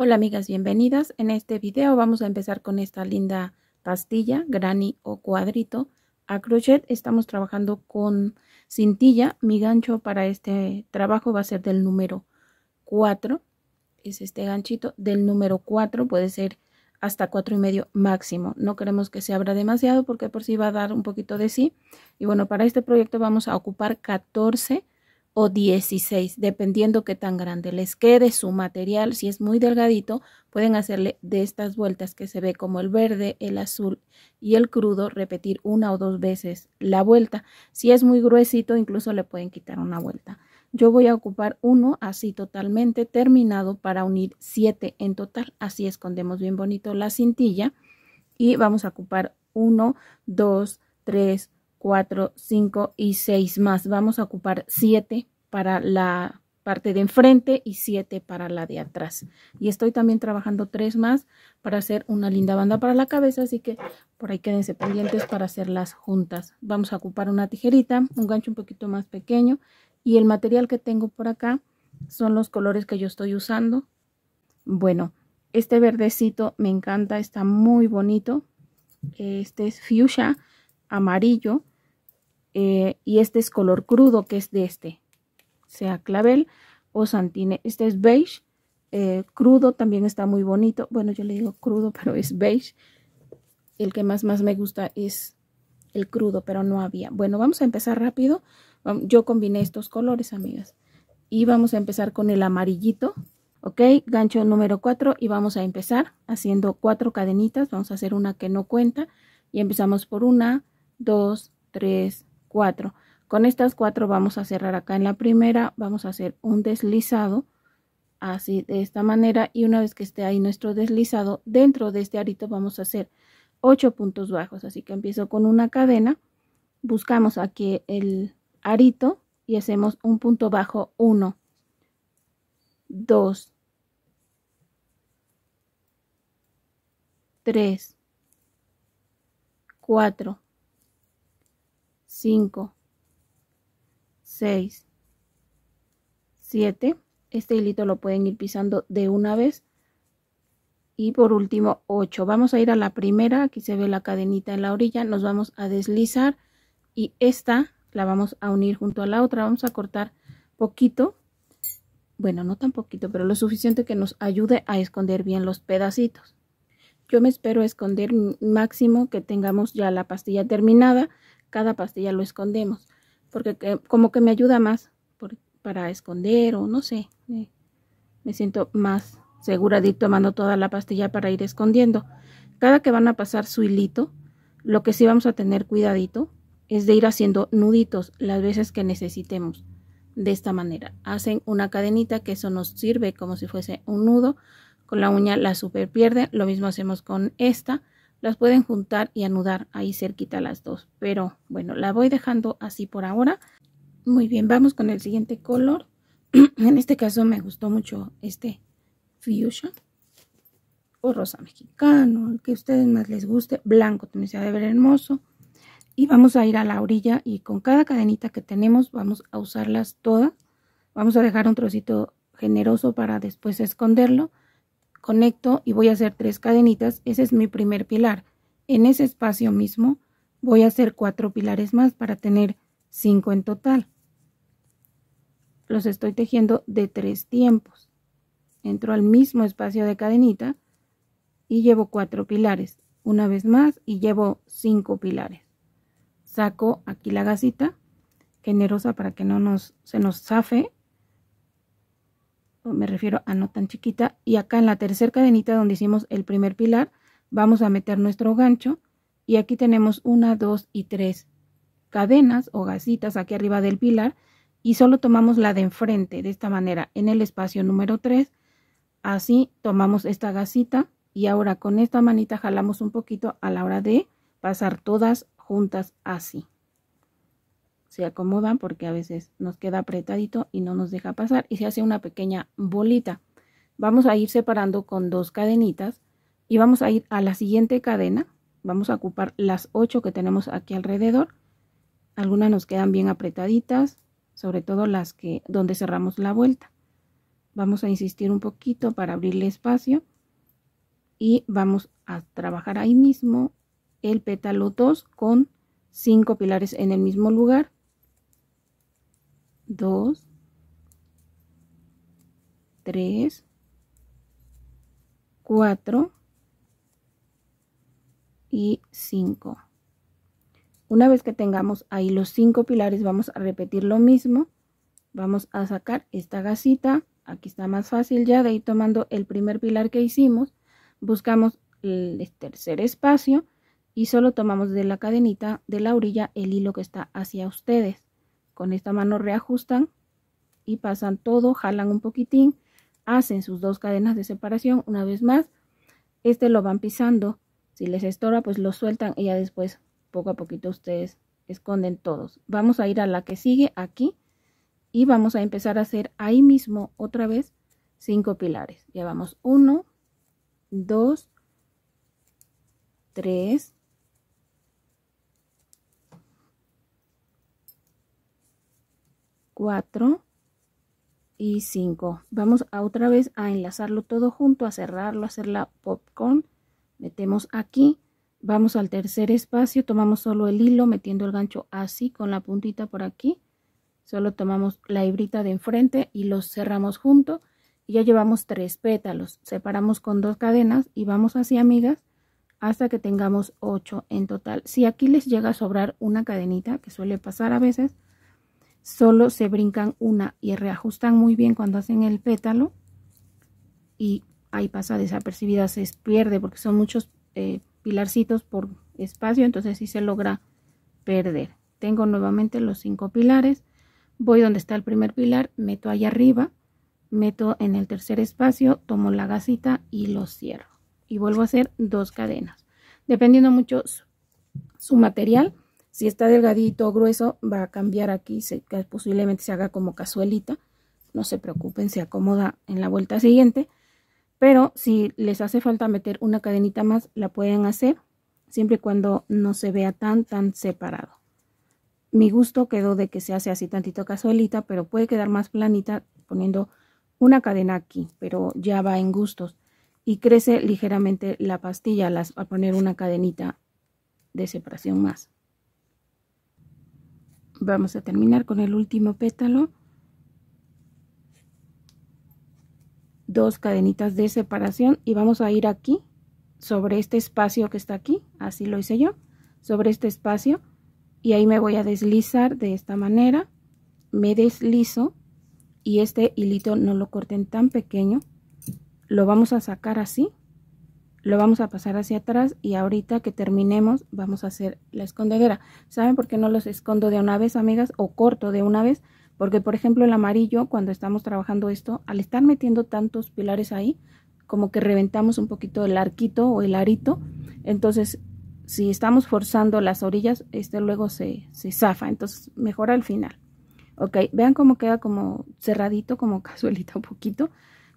Hola amigas, bienvenidas. En este video vamos a empezar con esta linda pastilla, granny o cuadrito. A crochet estamos trabajando con cintilla. Mi gancho para este trabajo va a ser del número 4. Es este ganchito del número 4, puede ser hasta cuatro y medio máximo. No queremos que se abra demasiado porque por si va a dar un poquito de sí. Y bueno, para este proyecto vamos a ocupar 14 o 16, dependiendo qué tan grande les quede su material. Si es muy delgadito, pueden hacerle de estas vueltas que se ve como el verde, el azul y el crudo, repetir una o dos veces la vuelta. Si es muy gruesito, incluso le pueden quitar una vuelta. Yo voy a ocupar uno así totalmente terminado para unir siete en total. Así escondemos bien bonito la cintilla y vamos a ocupar 1, 2, 3, 4, 5 y 6 más. Vamos a ocupar 7 para la parte de enfrente y 7 para la de atrás. Y estoy también trabajando 3 más para hacer una linda banda para la cabeza, así que por ahí quédense pendientes para hacerlas juntas. Vamos a ocupar una tijerita, un gancho un poquito más pequeño y el material que tengo por acá son los colores que yo estoy usando. Bueno, este verdecito me encanta, está muy bonito. Este es fuchsia amarillo eh, y este es color crudo que es de este, sea clavel o santine. Este es beige, eh, crudo también está muy bonito. Bueno, yo le digo crudo, pero es beige. El que más, más me gusta es el crudo, pero no había. Bueno, vamos a empezar rápido. Yo combiné estos colores, amigas. Y vamos a empezar con el amarillito, ¿ok? Gancho número 4 y vamos a empezar haciendo cuatro cadenitas. Vamos a hacer una que no cuenta y empezamos por una, dos, tres, cuatro. Con estas cuatro vamos a cerrar acá en la primera, vamos a hacer un deslizado así de esta manera y una vez que esté ahí nuestro deslizado, dentro de este arito vamos a hacer ocho puntos bajos. Así que empiezo con una cadena, buscamos aquí el arito y hacemos un punto bajo 1, 2, 3, 4, 5, 6, 7. Este hilito lo pueden ir pisando de una vez. Y por último 8. Vamos a ir a la primera. Aquí se ve la cadenita en la orilla. Nos vamos a deslizar y esta la vamos a unir junto a la otra. Vamos a cortar poquito. Bueno, no tan poquito, pero lo suficiente que nos ayude a esconder bien los pedacitos. Yo me espero esconder máximo que tengamos ya la pastilla terminada cada pastilla lo escondemos, porque como que me ayuda más para esconder o no sé, me, siento más segura de tomando toda la pastilla para ir escondiendo. Cada que van a pasar su hilito, lo que sí vamos a tener cuidadito es de ir haciendo nuditos las veces que necesitemos. De esta manera, hacen una cadenita que eso nos sirve como si fuese un nudo. Con la uña la super pierde, lo mismo hacemos con esta las pueden juntar y anudar ahí cerquita las dos pero bueno la voy dejando así por ahora muy bien vamos con el siguiente color en este caso me gustó mucho este fuchsia o rosa mexicano el que a ustedes más les guste blanco también se ha de ver hermoso y vamos a ir a la orilla y con cada cadenita que tenemos vamos a usarlas todas vamos a dejar un trocito generoso para después esconderlo Conecto y voy a hacer tres cadenitas. Ese es mi primer pilar. En ese espacio mismo voy a hacer cuatro pilares más para tener cinco en total. Los estoy tejiendo de tres tiempos. Entro al mismo espacio de cadenita y llevo cuatro pilares. Una vez más y llevo cinco pilares. Saco aquí la gasita generosa para que no nos, se nos zafe me refiero a no tan chiquita, y acá en la tercera cadenita donde hicimos el primer pilar, vamos a meter nuestro gancho, y aquí tenemos una, dos y tres cadenas o gasitas aquí arriba del pilar, y solo tomamos la de enfrente, de esta manera, en el espacio número 3, así tomamos esta gasita, y ahora con esta manita jalamos un poquito a la hora de pasar todas juntas así se acomodan porque a veces nos queda apretadito y no nos deja pasar y se hace una pequeña bolita. Vamos a ir separando con dos cadenitas y vamos a ir a la siguiente cadena. Vamos a ocupar las ocho que tenemos aquí alrededor. Algunas nos quedan bien apretaditas, sobre todo las que donde cerramos la vuelta. Vamos a insistir un poquito para abrirle espacio y vamos a trabajar ahí mismo el pétalo 2 con cinco pilares en el mismo lugar 2, 3, 4 y 5. Una vez que tengamos ahí los cinco pilares vamos a repetir lo mismo. Vamos a sacar esta gasita. Aquí está más fácil ya de ir tomando el primer pilar que hicimos. Buscamos el tercer espacio y solo tomamos de la cadenita de la orilla el hilo que está hacia ustedes. Con esta mano reajustan y pasan todo, jalan un poquitín, hacen sus dos cadenas de separación una vez más. Este lo van pisando. Si les estorba, pues lo sueltan y ya después, poco a poquito, ustedes esconden todos. Vamos a ir a la que sigue aquí y vamos a empezar a hacer ahí mismo otra vez cinco pilares. Llevamos uno dos tres 4 y 5 vamos a otra vez a enlazarlo todo junto a cerrarlo a hacer la popcorn metemos aquí vamos al tercer espacio tomamos solo el hilo metiendo el gancho así con la puntita por aquí solo tomamos la hebrita de enfrente y los cerramos junto y ya llevamos tres pétalos separamos con dos cadenas y vamos así amigas hasta que tengamos 8 en total si aquí les llega a sobrar una cadenita que suele pasar a veces solo se brincan una y reajustan muy bien cuando hacen el pétalo y ahí pasa desapercibida, se pierde porque son muchos eh, pilarcitos por espacio, entonces sí se logra perder. Tengo nuevamente los cinco pilares, voy donde está el primer pilar, meto allá arriba, meto en el tercer espacio, tomo la gasita y lo cierro. Y vuelvo a hacer dos cadenas. Dependiendo mucho su material, si está delgadito o grueso, va a cambiar aquí, posiblemente se haga como cazuelita. No se preocupen, se acomoda en la vuelta siguiente. Pero si les hace falta meter una cadenita más, la pueden hacer, siempre y cuando no se vea tan, tan separado. Mi gusto quedó de que se hace así tantito cazuelita, pero puede quedar más planita poniendo una cadena aquí, pero ya va en gustos. Y crece ligeramente la pastilla las, al poner una cadenita de separación más vamos a terminar con el último pétalo dos cadenitas de separación y vamos a ir aquí sobre este espacio que está aquí así lo hice yo sobre este espacio y ahí me voy a deslizar de esta manera me deslizo y este hilito no lo corten tan pequeño lo vamos a sacar así lo vamos a pasar hacia atrás y ahorita que terminemos vamos a hacer la escondedera. ¿Saben por qué no los escondo de una vez, amigas? O corto de una vez. Porque, por ejemplo, el amarillo, cuando estamos trabajando esto, al estar metiendo tantos pilares ahí, como que reventamos un poquito el arquito o el arito. Entonces, si estamos forzando las orillas, este luego se, zafa. Entonces, mejor al final. Ok, vean cómo queda como cerradito, como casuelita un poquito.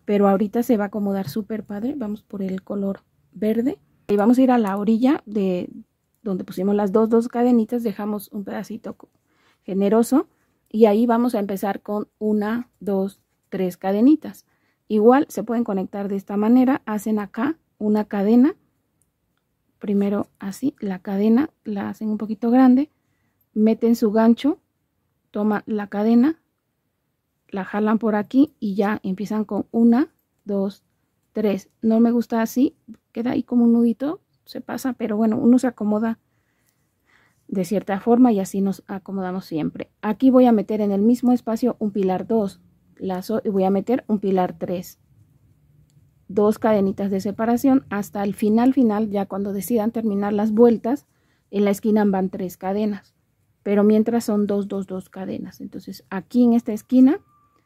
Pero ahorita se va a acomodar súper padre. Vamos por el color verde. Y vamos a ir a la orilla de donde pusimos las dos, dos cadenitas, dejamos un pedacito generoso y ahí vamos a empezar con una, dos, tres cadenitas. Igual se pueden conectar de esta manera, hacen acá una cadena, primero así, la cadena la hacen un poquito grande, meten su gancho, toma la cadena, la jalan por aquí y ya empiezan con una, dos, tres. No me gusta así, queda ahí como un nudito, se pasa, pero bueno, uno se acomoda de cierta forma y así nos acomodamos siempre. Aquí voy a meter en el mismo espacio un pilar 2, lazo y voy a meter un pilar 3. Dos cadenitas de separación hasta el final final, ya cuando decidan terminar las vueltas, en la esquina van tres cadenas, pero mientras son dos, dos, dos cadenas. Entonces aquí en esta esquina,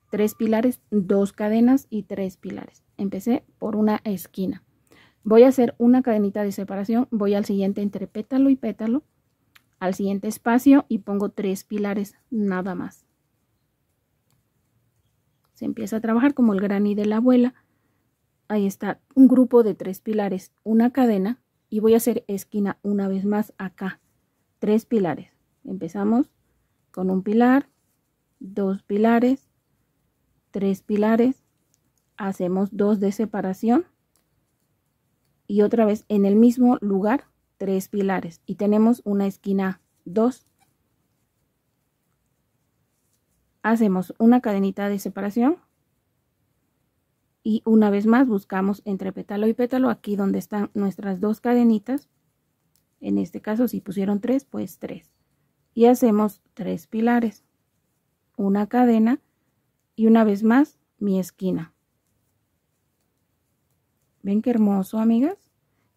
tres pilares, dos cadenas y tres pilares. Empecé por una esquina. Voy a hacer una cadenita de separación, voy al siguiente entre pétalo y pétalo, al siguiente espacio y pongo tres pilares nada más. Se empieza a trabajar como el granny de la abuela. Ahí está, un grupo de tres pilares, una cadena y voy a hacer esquina una vez más acá. Tres pilares. Empezamos con un pilar, dos pilares, tres pilares, hacemos dos de separación y otra vez en el mismo lugar tres pilares y tenemos una esquina 2 hacemos una cadenita de separación y una vez más buscamos entre pétalo y pétalo aquí donde están nuestras dos cadenitas en este caso si pusieron tres pues tres y hacemos tres pilares una cadena y una vez más mi esquina ¿Ven qué hermoso, amigas?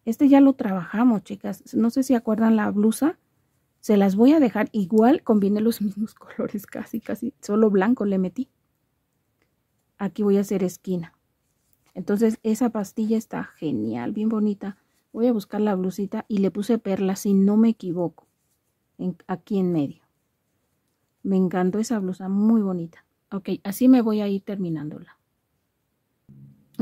Este ya lo trabajamos, chicas. No sé si acuerdan la blusa. Se las voy a dejar igual, conviene los mismos colores casi, casi. Solo blanco le metí. Aquí voy a hacer esquina. Entonces esa pastilla está genial, bien bonita. Voy a buscar la blusita y le puse perlas, si no me equivoco, aquí en medio. Me encantó esa blusa, muy bonita. Ok, así me voy a ir terminándola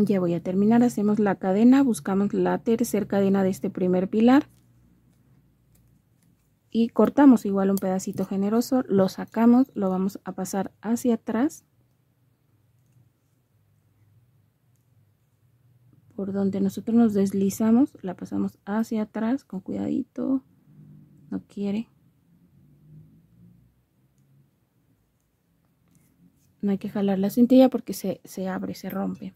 ya voy a terminar hacemos la cadena buscamos la tercera cadena de este primer pilar y cortamos igual un pedacito generoso lo sacamos lo vamos a pasar hacia atrás por donde nosotros nos deslizamos la pasamos hacia atrás con cuidadito no quiere no hay que jalar la cintilla porque se abre se rompe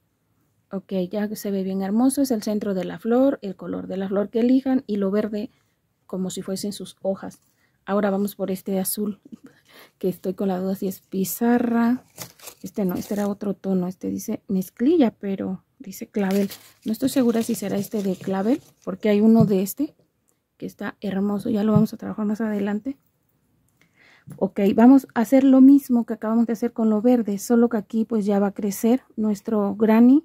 Ok, ya se ve bien hermoso, es el centro de la flor, el color de la flor que elijan y lo verde como si fuesen sus hojas. Ahora vamos por este azul, que estoy con la duda si es pizarra. Este no, este era otro tono, este dice mezclilla, pero dice clavel. No estoy segura si será este de clavel, porque hay uno de este que está hermoso. Ya lo vamos a trabajar más adelante. Ok, vamos a hacer lo mismo que acabamos de hacer con lo verde, solo que aquí pues ya va a crecer nuestro granny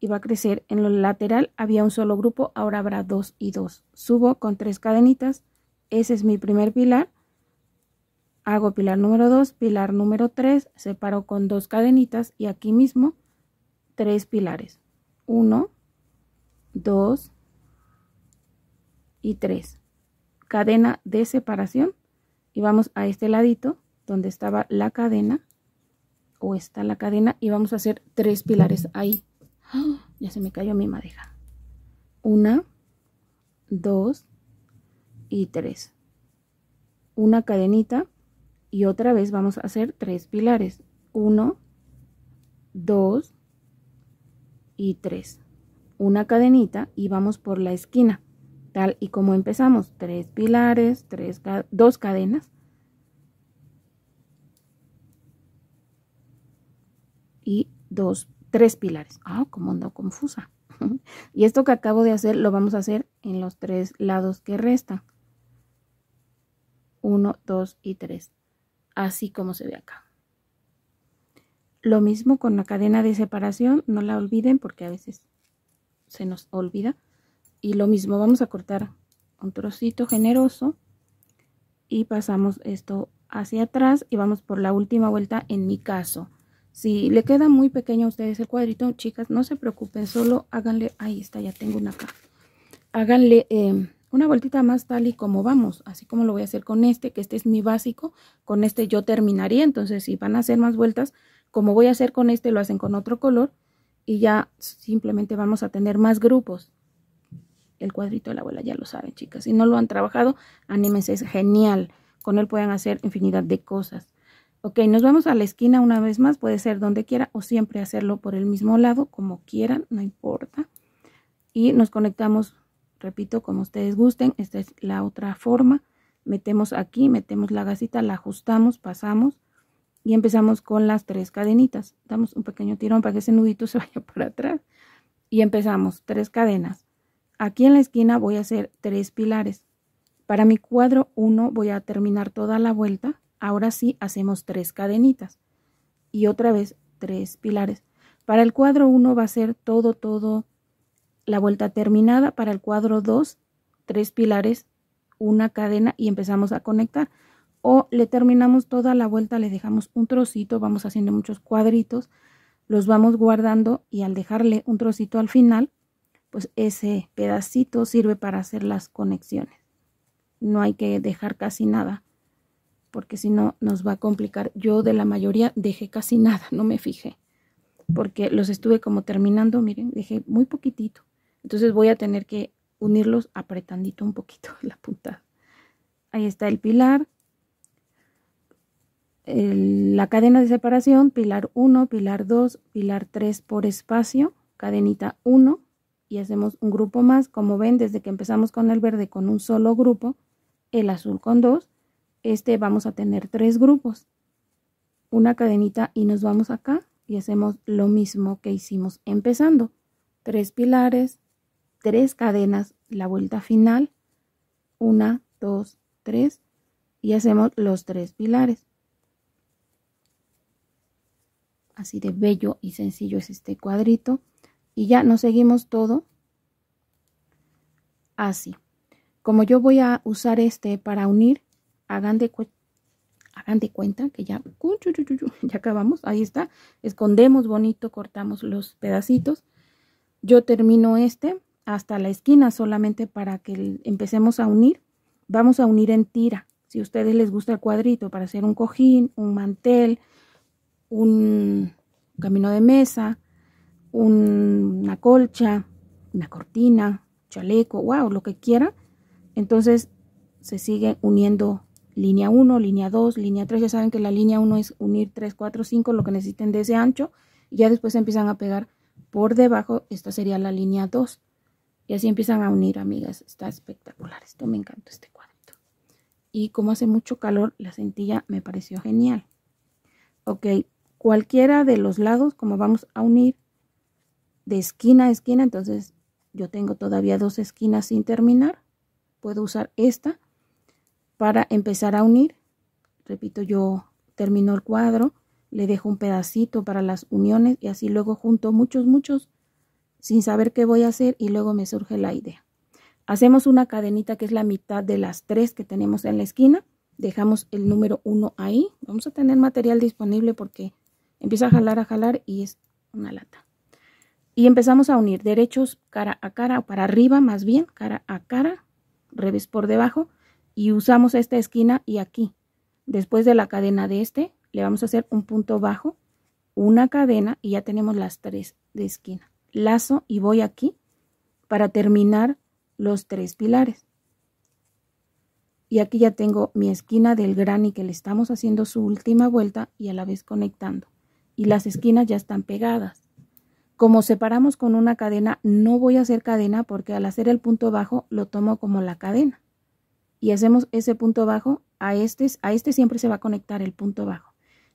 iba a crecer. En lo lateral había un solo grupo, ahora habrá dos y dos. Subo con tres cadenitas. Ese es mi primer pilar. Hago pilar número 2, pilar número 3, separo con dos cadenitas y aquí mismo tres pilares. uno dos y tres Cadena de separación y vamos a este ladito donde estaba la cadena o está la cadena y vamos a hacer tres pilares ahí. Ya se me cayó mi madeja. Una, dos y tres. Una cadenita y otra vez vamos a hacer tres pilares. Uno, dos y tres. Una cadenita y vamos por la esquina. Tal y como empezamos, tres pilares, tres, dos cadenas. Y dos tres pilares. Ah, como ando confusa. y esto que acabo de hacer lo vamos a hacer en los tres lados que restan. uno dos y tres Así como se ve acá. Lo mismo con la cadena de separación, no la olviden porque a veces se nos olvida. Y lo mismo, vamos a cortar un trocito generoso y pasamos esto hacia atrás y vamos por la última vuelta en mi caso. Si le queda muy pequeño a ustedes el cuadrito, chicas, no se preocupen, solo háganle, ahí está, ya tengo una acá. Háganle em, una vueltita más tal y como vamos, así como lo voy a hacer con este, que este es mi básico, con este yo terminaría, entonces si van a hacer más vueltas, como voy a hacer con este, lo hacen con otro color y ya simplemente vamos a tener más grupos. El cuadrito de la abuela ya lo saben, chicas. Si no lo han trabajado, anímense, es genial. Con él pueden hacer infinidad de cosas. Ok, nos vamos a la esquina una vez más, puede ser donde quiera o siempre hacerlo por el mismo lado, como quieran, no importa. Y nos conectamos, repito, como ustedes gusten, esta es la otra forma. Metemos aquí, metemos la gasita, la ajustamos, pasamos y empezamos con las tres cadenitas. Damos un pequeño tirón para que ese nudito se vaya para atrás y empezamos, tres cadenas. Aquí en la esquina voy a hacer tres pilares. Para mi cuadro 1 voy a terminar toda la vuelta Ahora sí hacemos tres cadenitas y otra vez tres pilares. Para el cuadro 1 va a ser todo, todo la vuelta terminada. Para el cuadro 2, tres pilares, una cadena y empezamos a conectar. O le terminamos toda la vuelta, le dejamos un trocito, vamos haciendo muchos cuadritos, los vamos guardando y al dejarle un trocito al final, pues ese pedacito sirve para hacer las conexiones. No hay que dejar casi nada porque si no nos va a complicar. Yo de la mayoría dejé casi nada, no me fijé, porque los estuve como terminando, miren, dejé muy poquitito. Entonces voy a tener que unirlos apretandito un poquito la puntada. Ahí está el pilar, la cadena de separación, pilar 1, pilar 2, pilar 3 por espacio, cadenita 1 y hacemos un grupo más. Como ven, desde que empezamos con el verde con un solo grupo, el azul con dos este vamos a tener tres grupos. Una cadenita y nos vamos acá y hacemos lo mismo que hicimos empezando. Tres pilares, tres cadenas, la vuelta final. Una, dos, tres. Y hacemos los tres pilares. Así de bello y sencillo es este cuadrito. Y ya nos seguimos todo así. Como yo voy a usar este para unir, hagan de, cuenta que ya, ya acabamos, ahí está, escondemos bonito, cortamos los pedacitos. Yo termino este hasta la esquina solamente para que empecemos a unir. Vamos a unir en tira, si a ustedes les gusta el cuadrito, para hacer un cojín, un mantel, un camino de mesa, una colcha, una cortina, chaleco, wow, lo que quiera. Entonces se sigue uniendo línea 1, línea 2, línea 3. Ya saben que la línea 1 es unir 3, 4, 5, lo que necesiten de ese ancho. Y ya después empiezan a pegar por debajo. Esta sería la línea 2. Y así empiezan a unir, amigas. Está espectacular. Esto me encantó este cuadrito. Y como hace mucho calor, la centilla me pareció genial. Ok, cualquiera de los lados, como vamos a unir de esquina a esquina, entonces yo tengo todavía dos esquinas sin terminar. Puedo usar esta para empezar a unir. Repito, yo termino el cuadro, le dejo un pedacito para las uniones y así luego junto muchos, muchos sin saber qué voy a hacer y luego me surge la idea. Hacemos una cadenita que es la mitad de las tres que tenemos en la esquina. Dejamos el número uno ahí. Vamos a tener material disponible porque empieza a jalar, a jalar y es una lata. Y empezamos a unir derechos cara a cara o para arriba más bien, cara a cara, revés por debajo y usamos esta esquina y aquí. Después de la cadena de este, le vamos a hacer un punto bajo, una cadena y ya tenemos las tres de esquina. Lazo y voy aquí para terminar los tres pilares. Y aquí ya tengo mi esquina del granny que le estamos haciendo su última vuelta y a la vez conectando. Y las esquinas ya están pegadas. Como separamos con una cadena, no voy a hacer cadena porque al hacer el punto bajo lo tomo como la cadena y hacemos ese punto bajo, a este, a este siempre se va a conectar el punto bajo.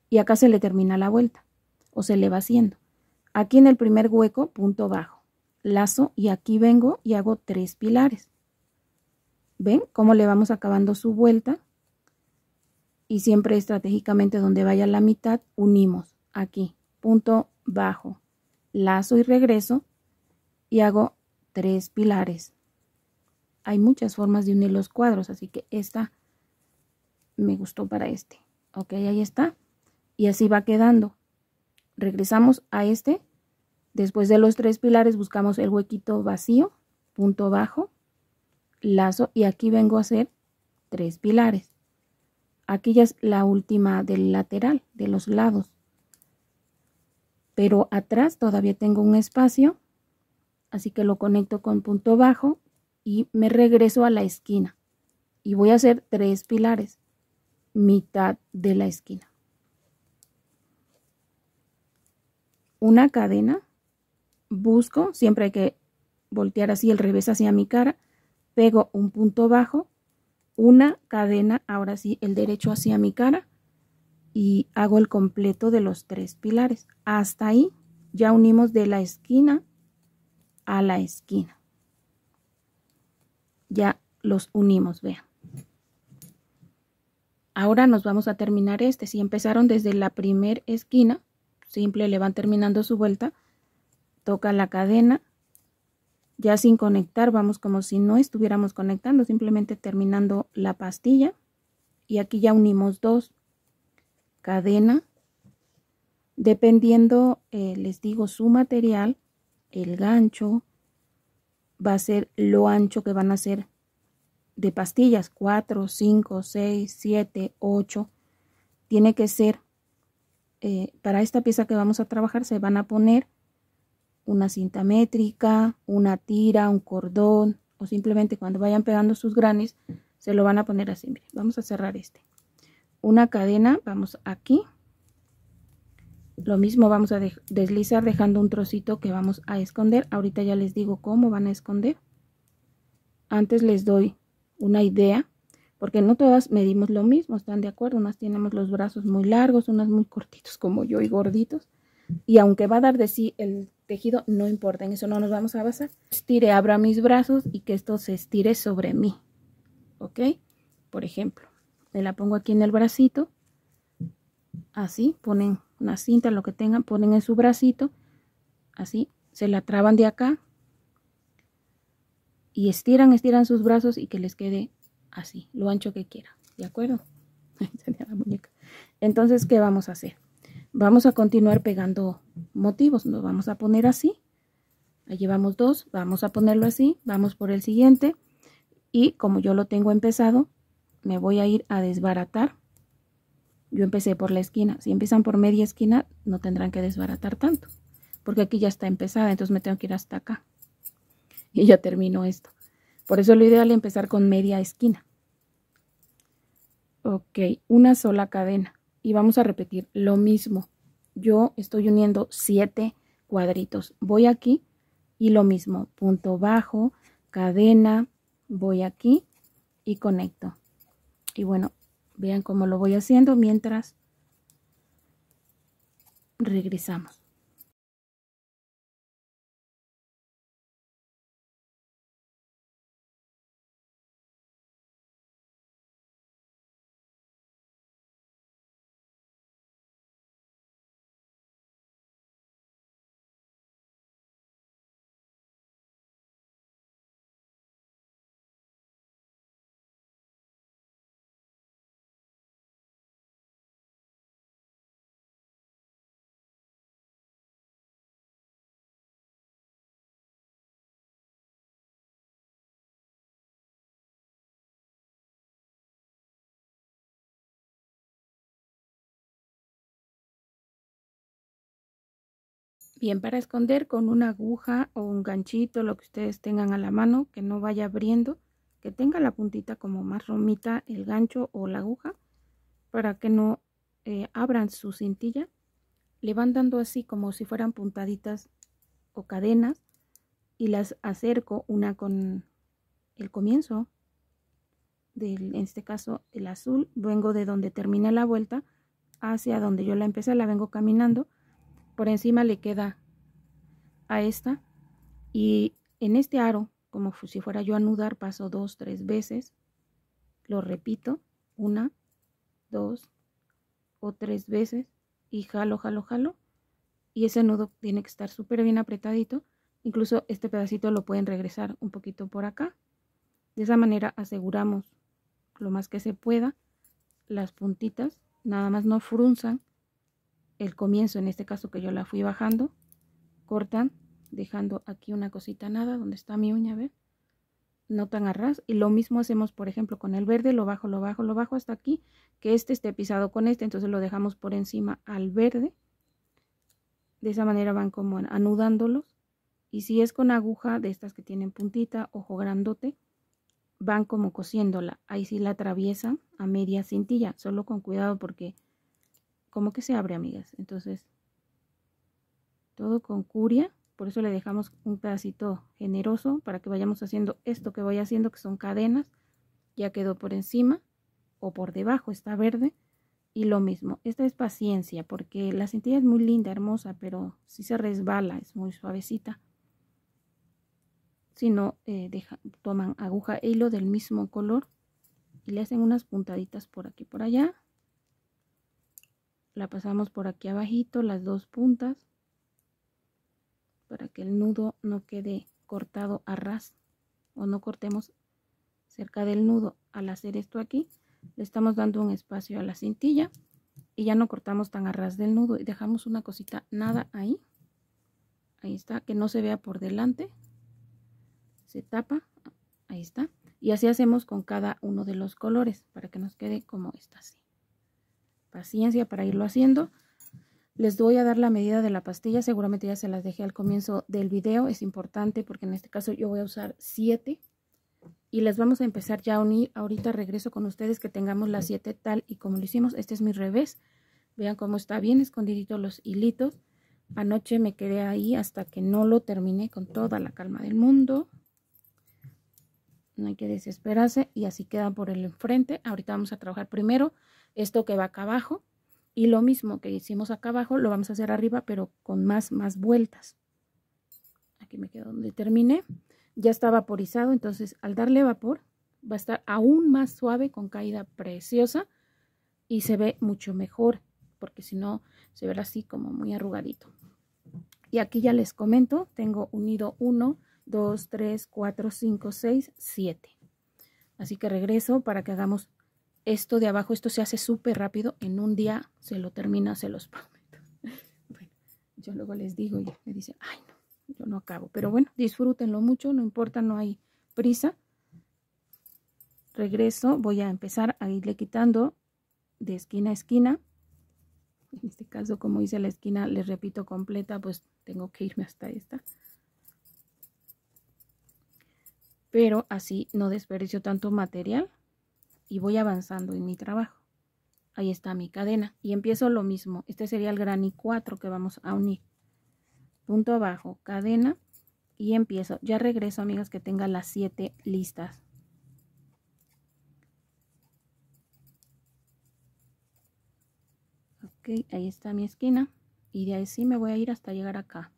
Y acá se le termina la vuelta o se le va haciendo. Aquí en el primer hueco, punto bajo, lazo y aquí vengo y hago tres pilares. ¿Ven cómo le vamos acabando su vuelta? Y siempre estratégicamente donde vaya la mitad, unimos aquí, punto bajo, lazo y regreso y hago tres pilares hay muchas formas de unir los cuadros, así que esta me gustó para este. Ok, ahí está. Y así va quedando. Regresamos a este. Después de los tres pilares buscamos el huequito vacío, punto bajo, lazo y aquí vengo a hacer tres pilares. Aquí ya es la última del lateral, de los lados. Pero atrás todavía tengo un espacio, así que lo conecto con punto bajo y me regreso a la esquina y voy a hacer tres pilares, mitad de la esquina. Una cadena, busco, siempre hay que voltear así el revés hacia mi cara, pego un punto bajo, una cadena, ahora sí el derecho hacia mi cara y hago el completo de los tres pilares. Hasta ahí ya unimos de la esquina a la esquina ya los unimos, vean. Ahora nos vamos a terminar este. Si empezaron desde la primer esquina, simple le van terminando su vuelta, toca la cadena, ya sin conectar, vamos como si no estuviéramos conectando, simplemente terminando la pastilla. Y aquí ya unimos dos, cadena, dependiendo, eh, les digo, su material, el gancho, va a ser lo ancho que van a ser de pastillas. 4, 5, 6, 7, 8. Tiene que ser, eh, para esta pieza que vamos a trabajar se van a poner una cinta métrica, una tira, un cordón, o simplemente cuando vayan pegando sus granes, se lo van a poner así. vamos a cerrar este. Una cadena, vamos aquí lo mismo vamos a deslizar dejando un trocito que vamos a esconder. Ahorita ya les digo cómo van a esconder. Antes les doy una idea, porque no todas medimos lo mismo, ¿están de acuerdo? Unas tenemos los brazos muy largos, unas muy cortitos como yo y gorditos. Y aunque va a dar de sí el tejido, no importa, en eso no nos vamos a basar. Estire, abra mis brazos y que esto se estire sobre mí, ¿ok? Por ejemplo, me la pongo aquí en el bracito, así, ponen una cinta, lo que tengan, ponen en su bracito, así, se la traban de acá y estiran, estiran sus brazos y que les quede así, lo ancho que quiera ¿de acuerdo? Entonces, ¿qué vamos a hacer? Vamos a continuar pegando motivos, nos vamos a poner así, ahí llevamos dos, vamos a ponerlo así, vamos por el siguiente y como yo lo tengo empezado, me voy a ir a desbaratar yo empecé por la esquina. Si empiezan por media esquina, no tendrán que desbaratar tanto. Porque aquí ya está empezada, entonces me tengo que ir hasta acá. Y ya termino esto. Por eso lo ideal es empezar con media esquina. Ok, una sola cadena. Y vamos a repetir lo mismo. Yo estoy uniendo siete cuadritos. Voy aquí y lo mismo. Punto bajo, cadena, voy aquí y conecto. Y bueno, Vean cómo lo voy haciendo mientras regresamos. Bien, para esconder con una aguja o un ganchito, lo que ustedes tengan a la mano, que no vaya abriendo, que tenga la puntita como más romita el gancho o la aguja, para que no eh, abran su cintilla. Le van dando así como si fueran puntaditas o cadenas y las acerco una con el comienzo, del, en este caso el azul, vengo de donde termina la vuelta hacia donde yo la empecé, la vengo caminando por encima le queda a esta y en este aro, como si fuera yo a anudar, paso dos, tres veces, lo repito, una, dos o tres veces y jalo, jalo, jalo y ese nudo tiene que estar súper bien apretadito. Incluso este pedacito lo pueden regresar un poquito por acá. De esa manera aseguramos lo más que se pueda las puntitas, nada más no frunzan el comienzo, en este caso que yo la fui bajando, cortan, dejando aquí una cosita nada, donde está mi uña, ver No tan a ras. Y lo mismo hacemos, por ejemplo, con el verde, lo bajo, lo bajo, lo bajo hasta aquí, que este esté pisado con este, entonces lo dejamos por encima al verde. De esa manera van como anudándolos. Y si es con aguja de estas que tienen puntita, ojo grandote, van como cosiéndola. Ahí sí la atraviesan a media cintilla, solo con cuidado porque como que se abre, amigas. Entonces, todo con curia. Por eso le dejamos un pedacito generoso para que vayamos haciendo esto que voy haciendo, que son cadenas. Ya quedó por encima o por debajo, está verde. Y lo mismo, esta es paciencia, porque la cintilla es muy linda, hermosa, pero si se resbala, es muy suavecita. Si no, eh, toman aguja e hilo del mismo color y le hacen unas puntaditas por aquí por allá la pasamos por aquí abajito las dos puntas para que el nudo no quede cortado a ras o no cortemos cerca del nudo al hacer esto aquí le estamos dando un espacio a la cintilla y ya no cortamos tan a ras del nudo y dejamos una cosita nada ahí ahí está que no se vea por delante se tapa ahí está y así hacemos con cada uno de los colores para que nos quede como está así paciencia para irlo haciendo. Les voy a dar la medida de la pastilla, seguramente ya se las dejé al comienzo del video, es importante porque en este caso yo voy a usar 7 y les vamos a empezar ya a unir, ahorita regreso con ustedes que tengamos las 7 tal y como lo hicimos, este es mi revés, vean cómo está bien escondidito los hilitos, anoche me quedé ahí hasta que no lo terminé con toda la calma del mundo, no hay que desesperarse y así queda por el enfrente. Ahorita vamos a trabajar primero esto que va acá abajo y lo mismo que hicimos acá abajo lo vamos a hacer arriba pero con más, más vueltas. Aquí me quedo donde terminé. Ya está vaporizado, entonces al darle vapor va a estar aún más suave con caída preciosa y se ve mucho mejor porque si no se verá así como muy arrugadito. Y aquí ya les comento, tengo unido uno 2, 3, 4, 5, 6, 7. Así que regreso para que hagamos esto de abajo. Esto se hace súper rápido. En un día se lo termina, se los prometo. yo luego les digo y me dicen, ay no, yo no acabo. Pero bueno, disfrútenlo mucho, no importa, no hay prisa. Regreso, voy a empezar a irle quitando de esquina a esquina. En este caso, como hice la esquina, les repito, completa, pues tengo que irme hasta esta. pero así no desperdicio tanto material y voy avanzando en mi trabajo. Ahí está mi cadena y empiezo lo mismo. Este sería el gran 4 que vamos a unir. Punto abajo, cadena y empiezo. Ya regreso, amigas, que tenga las 7 listas. Ok, ahí está mi esquina y de ahí sí me voy a ir hasta llegar acá.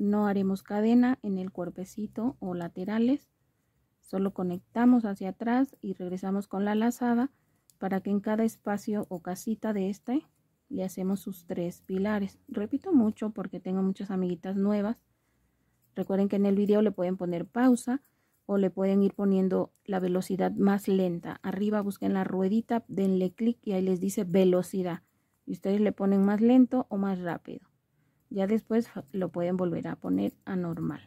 No haremos cadena en el cuerpecito o laterales, solo conectamos hacia atrás y regresamos con la lazada para que en cada espacio o casita de este le hacemos sus tres pilares. Repito mucho porque tengo muchas amiguitas nuevas. Recuerden que en el video le pueden poner pausa o le pueden ir poniendo la velocidad más lenta. Arriba busquen la ruedita, denle clic y ahí les dice velocidad. Y ustedes le ponen más lento o más rápido. Ya después lo pueden volver a poner a normal.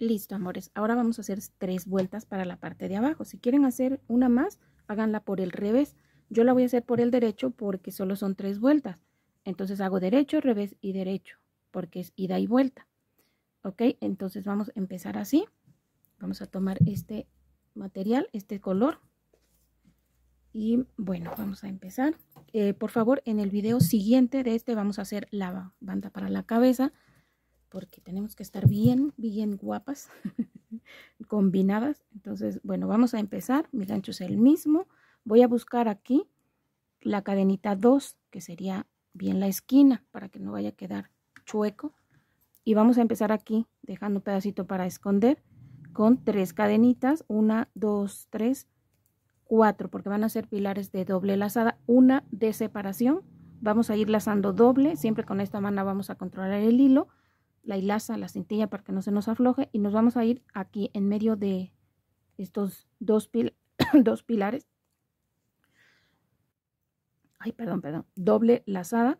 Listo, amores. Ahora vamos a hacer tres vueltas para la parte de abajo. Si quieren hacer una más, háganla por el revés. Yo la voy a hacer por el derecho porque solo son tres vueltas. Entonces hago derecho, revés y derecho porque es ida y vuelta. ¿Ok? Entonces vamos a empezar así. Vamos a tomar este material, este color. Y bueno, vamos a empezar. Eh, por favor, en el video siguiente de este vamos a hacer la banda para la cabeza. Porque tenemos que estar bien, bien guapas, combinadas. Entonces, bueno, vamos a empezar. Mi gancho es el mismo. Voy a buscar aquí la cadenita 2, que sería bien la esquina, para que no vaya a quedar chueco y vamos a empezar aquí dejando un pedacito para esconder con tres cadenitas una dos tres cuatro porque van a ser pilares de doble lazada una de separación vamos a ir lazando doble siempre con esta mano vamos a controlar el hilo la hilaza la cintilla para que no se nos afloje y nos vamos a ir aquí en medio de estos dos, dos pilares ay perdón perdón doble lazada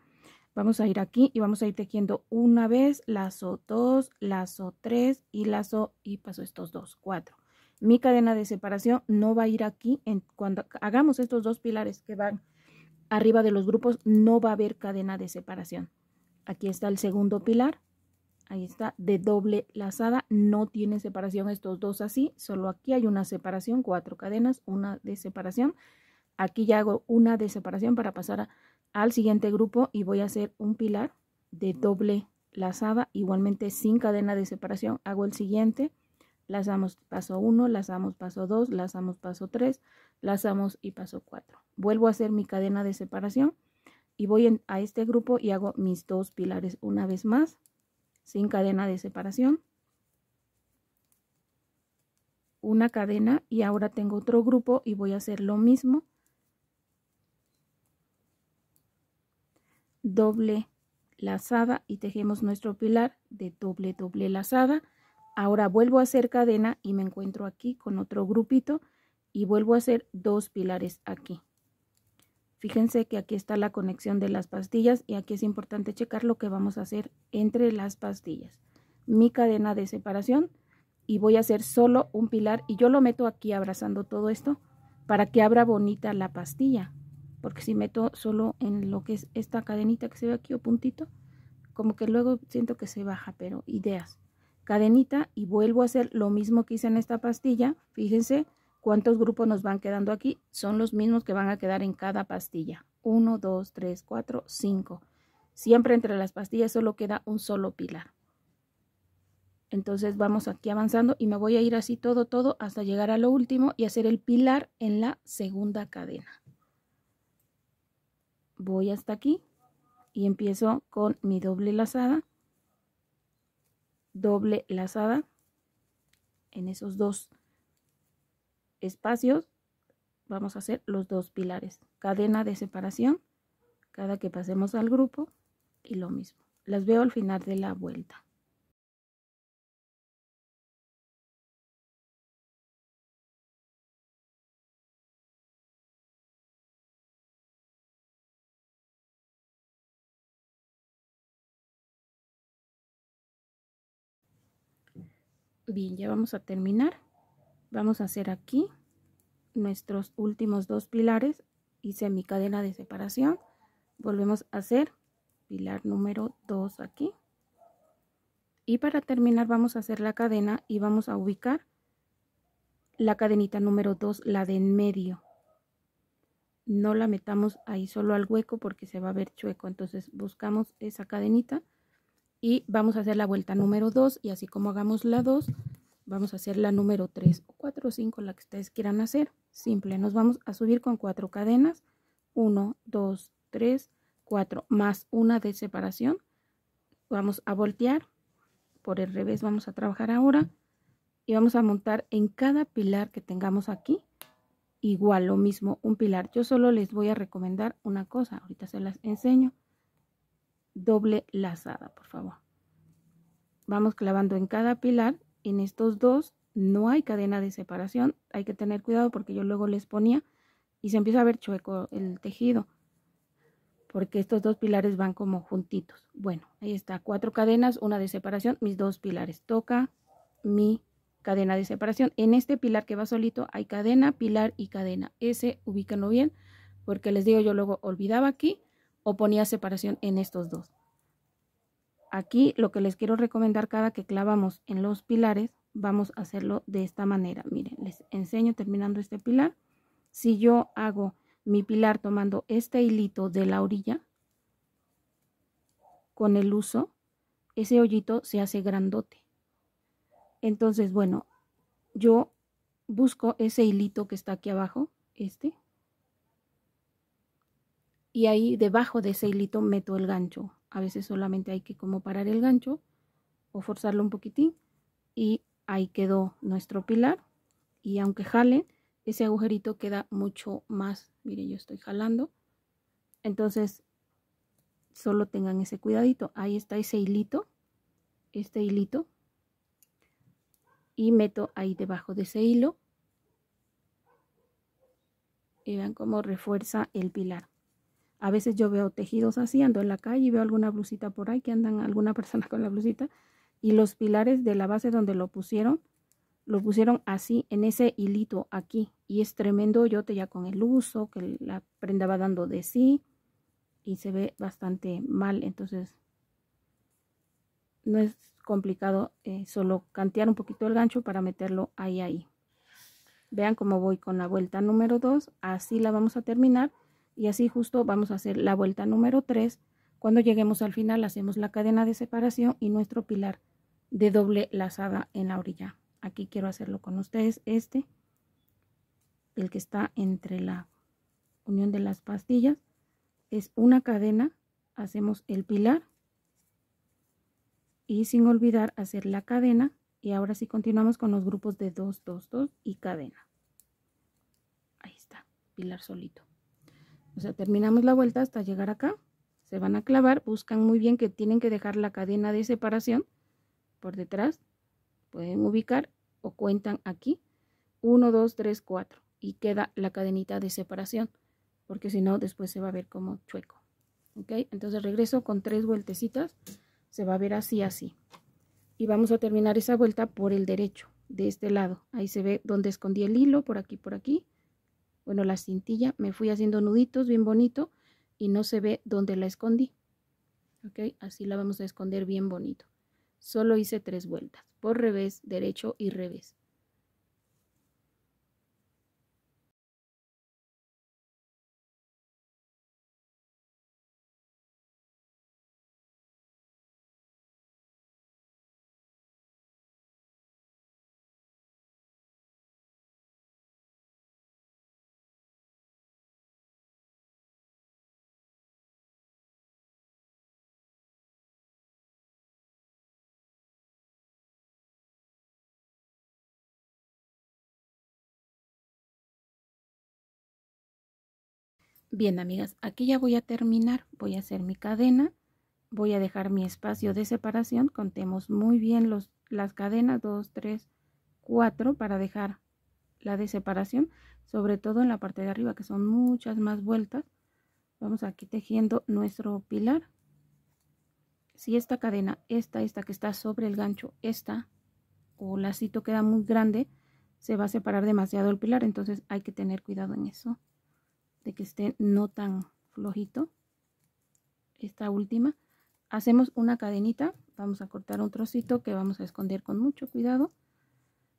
Vamos a ir aquí y vamos a ir tejiendo una vez, lazo 2, lazo tres y lazo y paso estos dos, cuatro. Mi cadena de separación no va a ir aquí, en, cuando hagamos estos dos pilares que van arriba de los grupos, no va a haber cadena de separación. Aquí está el segundo pilar, ahí está, de doble lazada, no tiene separación estos dos así, solo aquí hay una separación, cuatro cadenas, una de separación. Aquí ya hago una de separación para pasar a al siguiente grupo y voy a hacer un pilar de doble lazada, igualmente sin cadena de separación, hago el siguiente, lazamos paso 1, lazamos paso 2, lazamos paso 3, lazamos y paso 4. Vuelvo a hacer mi cadena de separación y voy a este grupo y hago mis dos pilares una vez más, sin cadena de separación. Una cadena y ahora tengo otro grupo y voy a hacer lo mismo doble lazada y tejemos nuestro pilar de doble doble lazada ahora vuelvo a hacer cadena y me encuentro aquí con otro grupito y vuelvo a hacer dos pilares aquí fíjense que aquí está la conexión de las pastillas y aquí es importante checar lo que vamos a hacer entre las pastillas mi cadena de separación y voy a hacer solo un pilar y yo lo meto aquí abrazando todo esto para que abra bonita la pastilla porque si meto solo en lo que es esta cadenita que se ve aquí o puntito como que luego siento que se baja pero ideas cadenita y vuelvo a hacer lo mismo que hice en esta pastilla fíjense cuántos grupos nos van quedando aquí son los mismos que van a quedar en cada pastilla 1 2 3 4 5 siempre entre las pastillas solo queda un solo pilar entonces vamos aquí avanzando y me voy a ir así todo todo hasta llegar a lo último y hacer el pilar en la segunda cadena voy hasta aquí y empiezo con mi doble lazada, doble lazada en esos dos espacios vamos a hacer los dos pilares, cadena de separación cada que pasemos al grupo y lo mismo. Las veo al final de la vuelta. Bien, ya vamos a terminar. Vamos a hacer aquí nuestros últimos dos pilares. Hice mi cadena de separación. Volvemos a hacer pilar número 2 aquí. Y para terminar vamos a hacer la cadena y vamos a ubicar la cadenita número 2, la de en medio. No la metamos ahí solo al hueco porque se va a ver chueco. Entonces buscamos esa cadenita y vamos a hacer la vuelta número 2 y así como hagamos la 2 vamos a hacer la número 3 o 4 o 5 la que ustedes quieran hacer simple nos vamos a subir con 4 cadenas 1 2 3 4 más una de separación vamos a voltear por el revés vamos a trabajar ahora y vamos a montar en cada pilar que tengamos aquí igual lo mismo un pilar yo solo les voy a recomendar una cosa ahorita se las enseño doble lazada, por favor. Vamos clavando en cada pilar, en estos dos no hay cadena de separación, hay que tener cuidado porque yo luego les ponía y se empieza a ver chueco el tejido porque estos dos pilares van como juntitos. Bueno, ahí está, cuatro cadenas, una de separación, mis dos pilares. Toca mi cadena de separación. En este pilar que va solito hay cadena, pilar y cadena. Ese ubícanlo bien porque les digo yo luego olvidaba aquí ponía separación en estos dos. Aquí lo que les quiero recomendar cada que clavamos en los pilares, vamos a hacerlo de esta manera. Miren, les enseño terminando este pilar. Si yo hago mi pilar tomando este hilito de la orilla, con el uso, ese hoyito se hace grandote. Entonces, bueno, yo busco ese hilito que está aquí abajo, este, y ahí debajo de ese hilito meto el gancho. A veces solamente hay que como parar el gancho o forzarlo un poquitín y ahí quedó nuestro pilar y aunque jalen ese agujerito queda mucho más. Mire, yo estoy jalando. Entonces, solo tengan ese cuidadito. Ahí está ese hilito, este hilito. Y meto ahí debajo de ese hilo. Y vean cómo refuerza el pilar. A veces yo veo tejidos así, ando en la calle y veo alguna blusita por ahí que andan alguna persona con la blusita y los pilares de la base donde lo pusieron, lo pusieron así en ese hilito aquí y es tremendo yo te ya con el uso que la prenda va dando de sí y se ve bastante mal, entonces no es complicado eh, solo cantear un poquito el gancho para meterlo ahí ahí. Vean cómo voy con la vuelta número 2, así la vamos a terminar y así justo vamos a hacer la vuelta número 3. Cuando lleguemos al final hacemos la cadena de separación y nuestro pilar de doble lazada en la orilla. Aquí quiero hacerlo con ustedes, este, el que está entre la unión de las pastillas, es una cadena, hacemos el pilar y sin olvidar hacer la cadena y ahora sí continuamos con los grupos de 2, 2, 2 y cadena. Ahí está, pilar solito. O sea, terminamos la vuelta hasta llegar acá. Se van a clavar, buscan muy bien que tienen que dejar la cadena de separación por detrás. Pueden ubicar o cuentan aquí. 1, 2, 3, 4. Y queda la cadenita de separación, porque si no, después se va a ver como chueco. ¿Ok? Entonces regreso con tres vueltecitas. Se va a ver así, así. Y vamos a terminar esa vuelta por el derecho, de este lado. Ahí se ve donde escondí el hilo, por aquí, por aquí bueno, la cintilla, me fui haciendo nuditos bien bonito y no se ve dónde la escondí. Ok, así la vamos a esconder bien bonito. Solo hice tres vueltas, por revés, derecho y revés. Bien, amigas, aquí ya voy a terminar. Voy a hacer mi cadena. Voy a dejar mi espacio de separación. Contemos muy bien los, las cadenas, 2, 3, 4, para dejar la de separación, sobre todo en la parte de arriba, que son muchas más vueltas. Vamos aquí tejiendo nuestro pilar. Si esta cadena, esta, esta que está sobre el gancho, esta o lacito queda muy grande, se va a separar demasiado el pilar, entonces hay que tener cuidado en eso de que esté no tan flojito esta última hacemos una cadenita vamos a cortar un trocito que vamos a esconder con mucho cuidado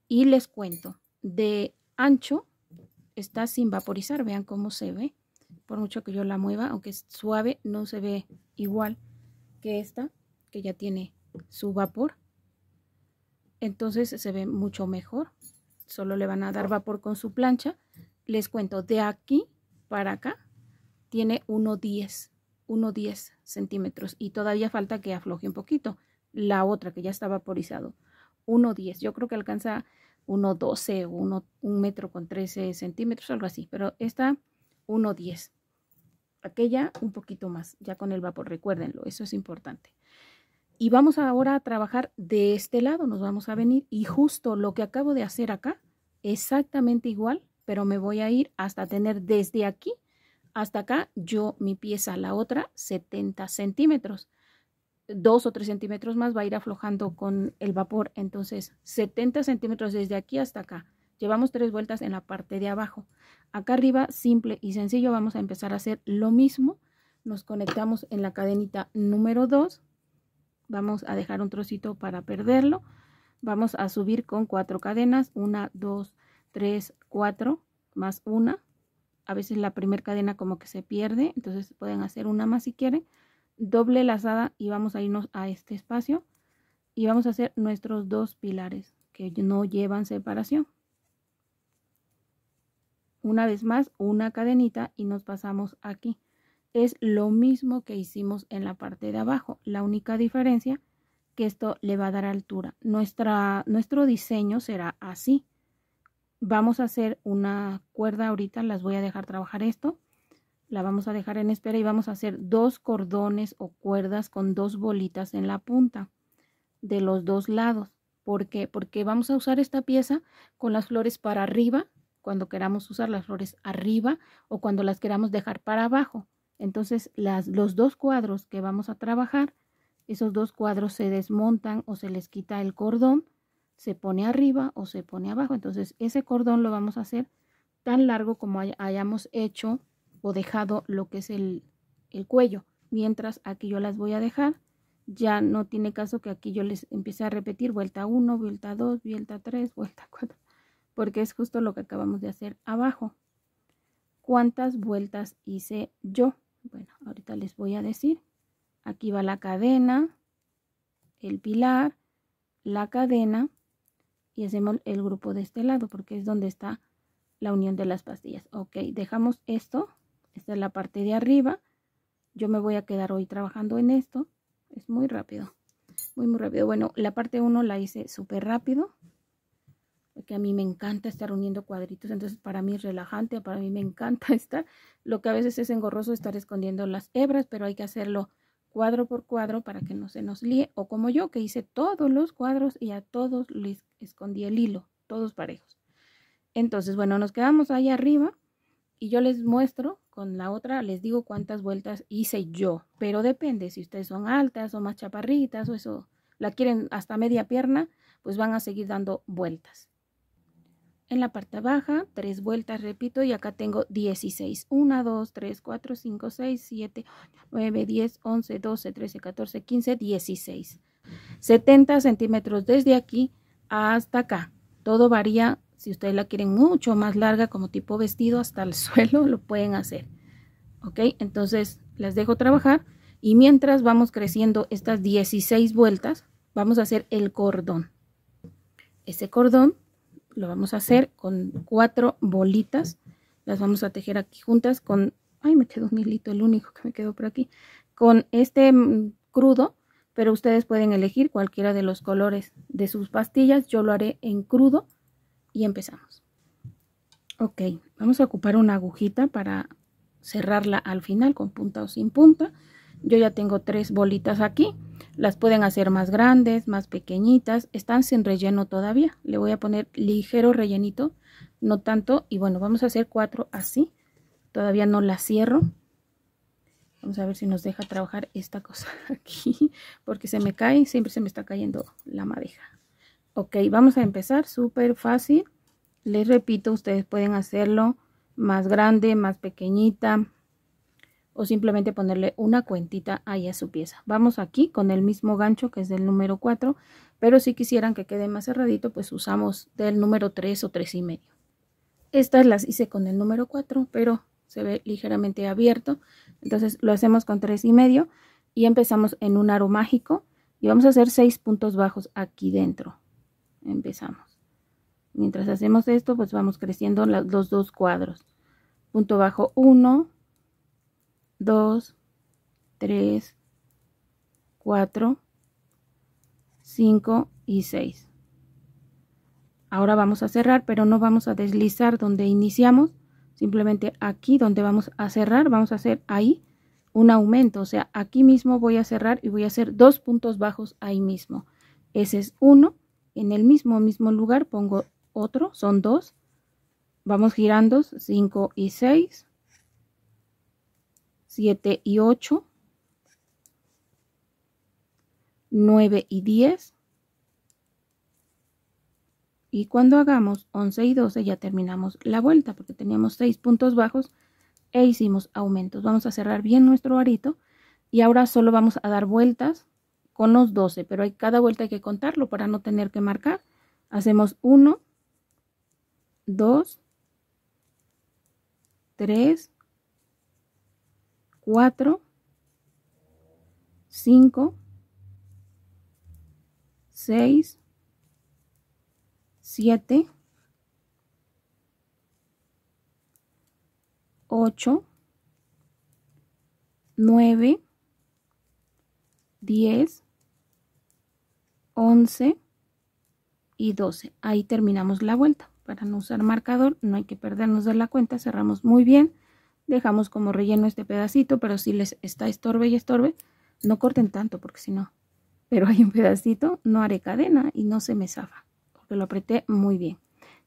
y les cuento de ancho está sin vaporizar vean cómo se ve por mucho que yo la mueva aunque es suave no se ve igual que esta que ya tiene su vapor entonces se ve mucho mejor solo le van a dar vapor con su plancha les cuento de aquí para acá tiene 1,10, 1,10 centímetros y todavía falta que afloje un poquito. La otra que ya está vaporizado, 1,10. Yo creo que alcanza 1,12 o 1, metro con 13 centímetros, algo así, pero esta 1,10. Aquella un poquito más, ya con el vapor, recuérdenlo, eso es importante. Y vamos ahora a trabajar de este lado, nos vamos a venir y justo lo que acabo de hacer acá, exactamente igual pero me voy a ir hasta tener desde aquí hasta acá, yo mi pieza, la otra, 70 centímetros. Dos o tres centímetros más va a ir aflojando con el vapor. Entonces, 70 centímetros desde aquí hasta acá. Llevamos tres vueltas en la parte de abajo. Acá arriba, simple y sencillo, vamos a empezar a hacer lo mismo. Nos conectamos en la cadenita número 2. Vamos a dejar un trocito para perderlo. Vamos a subir con cuatro cadenas. Una, dos, 3, 4, más una. A veces la primera cadena como que se pierde, entonces pueden hacer una más si quieren. Doble lazada y vamos a irnos a este espacio. Y vamos a hacer nuestros dos pilares que no llevan separación. Una vez más, una cadenita y nos pasamos aquí. Es lo mismo que hicimos en la parte de abajo. La única diferencia que esto le va a dar altura. Nuestra, nuestro diseño será así vamos a hacer una cuerda ahorita, las voy a dejar trabajar esto. La vamos a dejar en espera y vamos a hacer dos cordones o cuerdas con dos bolitas en la punta de los dos lados. ¿Por qué? Porque vamos a usar esta pieza con las flores para arriba, cuando queramos usar las flores arriba o cuando las queramos dejar para abajo. Entonces los dos cuadros que vamos a trabajar, esos dos cuadros se desmontan o se les quita el cordón se pone arriba o se pone abajo. Entonces ese cordón lo vamos a hacer tan largo como hayamos hecho o dejado lo que es el, el cuello. Mientras aquí yo las voy a dejar, ya no tiene caso que aquí yo les empiece a repetir vuelta 1, vuelta 2, vuelta 3, vuelta 4, porque es justo lo que acabamos de hacer abajo. ¿Cuántas vueltas hice yo? Bueno, ahorita les voy a decir. Aquí va la cadena, el pilar, la cadena, y hacemos el grupo de este lado porque es donde está la unión de las pastillas. Ok, dejamos esto, esta es la parte de arriba. Yo me voy a quedar hoy trabajando en esto, es muy rápido, muy muy rápido. Bueno, la parte 1 la hice súper rápido, porque a mí me encanta estar uniendo cuadritos, entonces para mí es relajante, para mí me encanta estar. Lo que a veces es engorroso estar escondiendo las hebras, pero hay que hacerlo cuadro por cuadro para que no se nos líe, o como yo que hice todos los cuadros y a todos les escondí el hilo, todos parejos. Entonces, bueno, nos quedamos ahí arriba y yo les muestro con la otra, les digo cuántas vueltas hice yo, pero depende si ustedes son altas o más chaparritas o eso, la quieren hasta media pierna, pues van a seguir dando vueltas. En la parte baja, tres vueltas, repito, y acá tengo 16. 1, 2, 3, 4, 5, 6, 7, 9, 10, 11, 12, 13, 14, 15, 16. 70 centímetros desde aquí hasta acá. Todo varía, si ustedes la quieren mucho más larga como tipo vestido hasta el suelo, lo pueden hacer. ¿Ok? Entonces las dejo trabajar y mientras vamos creciendo estas 16 vueltas, vamos a hacer el cordón. Ese cordón lo vamos a hacer con cuatro bolitas. Las vamos a tejer aquí juntas con... Ay, me quedó un hilito, el único que me quedó por aquí. Con este mm, crudo, pero ustedes pueden elegir cualquiera de los colores de sus pastillas. Yo lo haré en crudo y empezamos. Ok, vamos a ocupar una agujita para cerrarla al final con punta o sin punta. Yo ya tengo tres bolitas aquí. Las pueden hacer más grandes, más pequeñitas. Están sin relleno todavía. Le voy a poner ligero rellenito, no tanto. Y bueno, vamos a hacer cuatro así. Todavía no la cierro. Vamos a ver si nos deja trabajar esta cosa aquí. Porque se me cae, siempre se me está cayendo la madeja. Ok, vamos a empezar. Súper fácil. Les repito, ustedes pueden hacerlo más grande, más pequeñita, o simplemente ponerle una cuentita ahí a su pieza. Vamos aquí con el mismo gancho que es del número 4, pero si quisieran que quede más cerradito, pues usamos del número 3 o 3 y medio. Estas las hice con el número 4, pero se ve ligeramente abierto, entonces lo hacemos con 3 y medio y empezamos en un aro mágico y vamos a hacer 6 puntos bajos aquí dentro. Empezamos. Mientras hacemos esto, pues vamos creciendo los dos cuadros. Punto bajo 1, 2, 3, 4, 5 y 6. Ahora vamos a cerrar, pero no vamos a deslizar donde iniciamos, simplemente aquí donde vamos a cerrar, vamos a hacer ahí un aumento, o sea, aquí mismo voy a cerrar y voy a hacer dos puntos bajos ahí mismo. Ese es uno, en el mismo, mismo lugar pongo otro, son dos, vamos girando 5 y 6, 7 y 8, 9 y 10. Y cuando hagamos 11 y 12 ya terminamos la vuelta porque teníamos 6 puntos bajos e hicimos aumentos. Vamos a cerrar bien nuestro arito y ahora solo vamos a dar vueltas con los 12, pero hay, cada vuelta hay que contarlo para no tener que marcar. Hacemos 1, 2, 3, 4, 5, 6, 7, 8, 9, 10, 11 y 12. Ahí terminamos la vuelta. Para no usar marcador, no hay que perdernos de la cuenta, cerramos muy bien. Dejamos como relleno este pedacito, pero si les está estorbe y estorbe, no corten tanto porque si no. Pero hay un pedacito, no haré cadena y no se me zafa, porque lo apreté muy bien.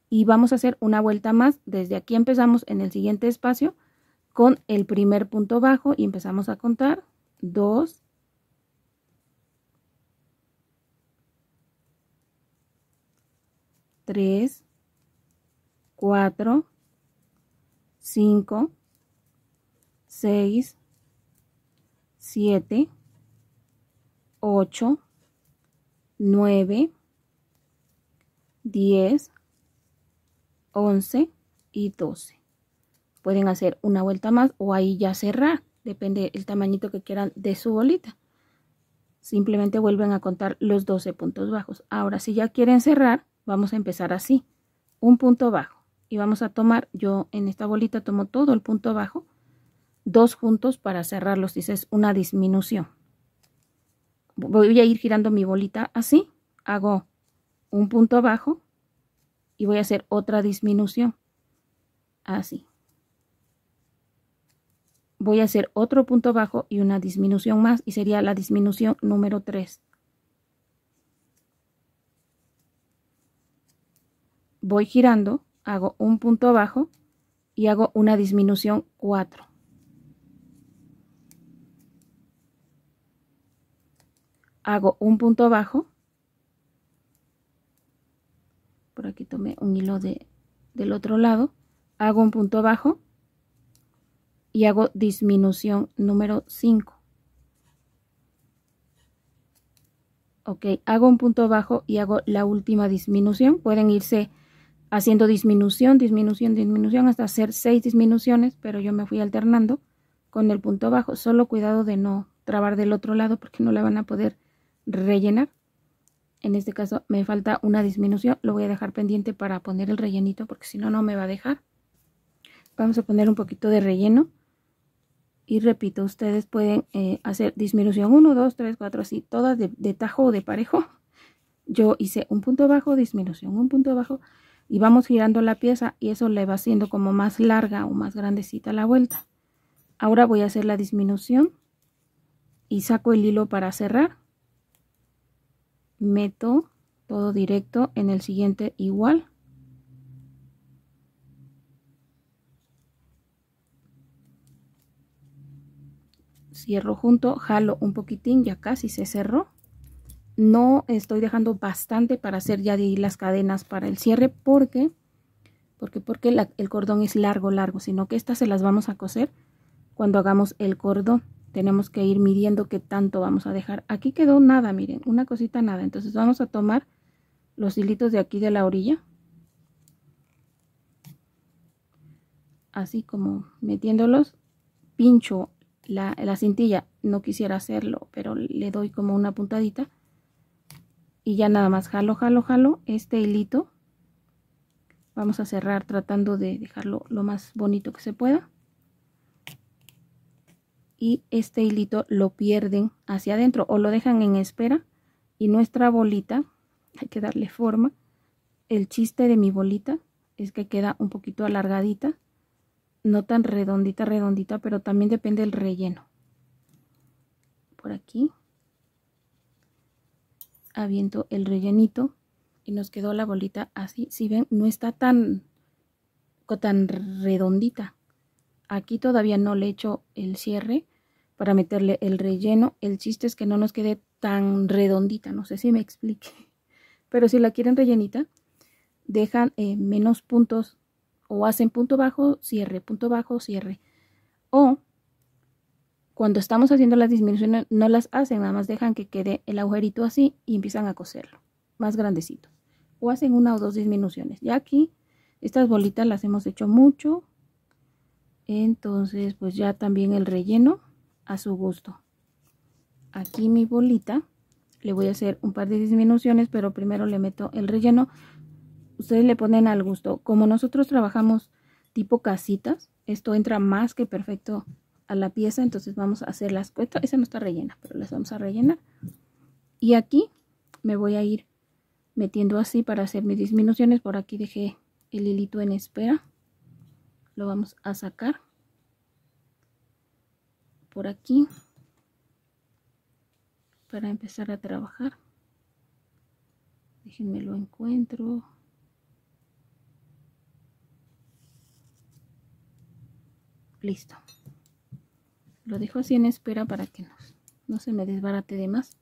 Y vamos a hacer una vuelta más, desde aquí empezamos en el siguiente espacio con el primer punto bajo y empezamos a contar 2, 3, 4, 5, 6, 7, 8, 9, 10, 11 y 12. Pueden hacer una vuelta más o ahí ya cerrar, depende el tamañito que quieran de su bolita. Simplemente vuelven a contar los 12 puntos bajos. Ahora, si ya quieren cerrar, vamos a empezar así, un punto bajo. Y vamos a tomar, yo en esta bolita tomo todo el punto bajo dos juntos para cerrarlos. dices una disminución. Voy a ir girando mi bolita así. Hago un punto abajo y voy a hacer otra disminución. Así. Voy a hacer otro punto abajo y una disminución más y sería la disminución número 3. Voy girando, hago un punto abajo y hago una disminución 4. hago un punto bajo por aquí tomé un hilo de, del otro lado hago un punto bajo y hago disminución número 5 ok hago un punto bajo y hago la última disminución pueden irse haciendo disminución disminución disminución hasta hacer seis disminuciones pero yo me fui alternando con el punto bajo solo cuidado de no trabar del otro lado porque no la van a poder rellenar. En este caso me falta una disminución, lo voy a dejar pendiente para poner el rellenito porque si no, no me va a dejar. Vamos a poner un poquito de relleno. Y repito, ustedes pueden eh, hacer disminución 1, 2, 3, 4, así, todas de, tajo o de parejo. Yo hice un punto bajo, disminución, un punto bajo y vamos girando la pieza y eso le va haciendo como más larga o más grandecita la vuelta. Ahora voy a hacer la disminución y saco el hilo para cerrar meto todo directo en el siguiente igual cierro junto jalo un poquitín ya casi se cerró no estoy dejando bastante para hacer ya de las cadenas para el cierre porque porque porque el cordón es largo largo sino que estas se las vamos a coser cuando hagamos el cordón tenemos que ir midiendo qué tanto vamos a dejar. Aquí quedó nada, miren, una cosita nada. Entonces vamos a tomar los hilitos de aquí de la orilla. Así como metiéndolos, pincho la, la cintilla. No quisiera hacerlo, pero le doy como una puntadita. Y ya nada más jalo, jalo, jalo este hilito. Vamos a cerrar tratando de dejarlo lo más bonito que se pueda y este hilito lo pierden hacia adentro o lo dejan en espera y nuestra bolita hay que darle forma el chiste de mi bolita es que queda un poquito alargadita no tan redondita redondita pero también depende del relleno por aquí aviento el rellenito y nos quedó la bolita así si ven no está tan tan redondita aquí todavía no le echo el cierre para meterle el relleno. El chiste es que no nos quede tan redondita, no sé si me explique. Pero si la quieren rellenita, dejan eh, menos puntos o hacen punto bajo, cierre, punto bajo, cierre. O cuando estamos haciendo las disminuciones no las hacen, nada más dejan que quede el agujerito así y empiezan a coserlo, más grandecito. O hacen una o dos disminuciones. Ya aquí estas bolitas las hemos hecho mucho, entonces pues ya también el relleno a su gusto. Aquí mi bolita, le voy a hacer un par de disminuciones, pero primero le meto el relleno. Ustedes le ponen al gusto. Como nosotros trabajamos tipo casitas, esto entra más que perfecto a la pieza, entonces vamos a hacer las cuentas. Esa no está rellena, pero las vamos a rellenar. Y aquí me voy a ir metiendo así para hacer mis disminuciones. Por aquí dejé el hilito en espera. Lo vamos a sacar por aquí para empezar a trabajar déjenme lo encuentro listo lo dejo así en espera para que no se me desbarate de más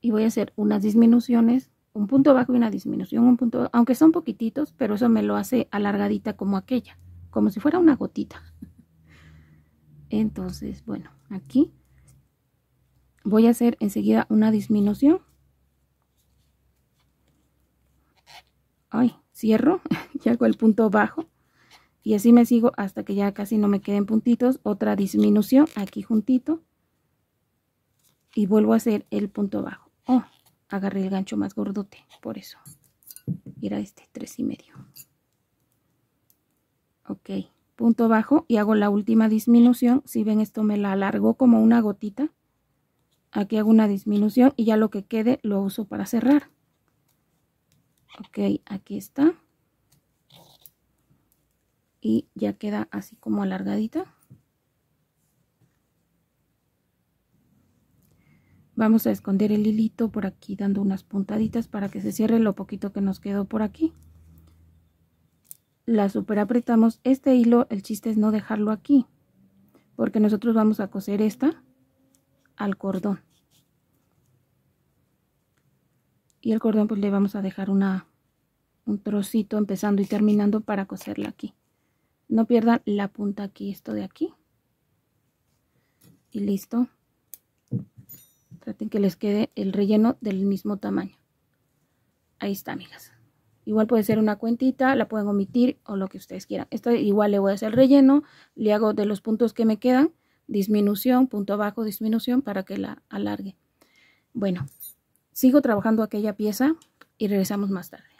y voy a hacer unas disminuciones un punto bajo y una disminución un punto aunque son poquititos pero eso me lo hace alargadita como aquella como si fuera una gotita entonces bueno aquí voy a hacer enseguida una disminución ay cierro y hago el punto bajo y así me sigo hasta que ya casi no me queden puntitos otra disminución aquí juntito y vuelvo a hacer el punto bajo oh, agarré el gancho más gordote por eso a este tres y medio ok punto bajo y hago la última disminución. Si ven esto me la alargó como una gotita. Aquí hago una disminución y ya lo que quede lo uso para cerrar. Ok, aquí está. Y ya queda así como alargadita. Vamos a esconder el hilito por aquí dando unas puntaditas para que se cierre lo poquito que nos quedó por aquí la super apretamos este hilo el chiste es no dejarlo aquí porque nosotros vamos a coser esta al cordón y el cordón pues le vamos a dejar una un trocito empezando y terminando para coserla aquí no pierdan la punta aquí esto de aquí y listo traten que les quede el relleno del mismo tamaño ahí está amigas Igual puede ser una cuentita, la pueden omitir o lo que ustedes quieran. Esto igual le voy a hacer relleno, le hago de los puntos que me quedan, disminución, punto abajo, disminución para que la alargue. Bueno, sigo trabajando aquella pieza y regresamos más tarde.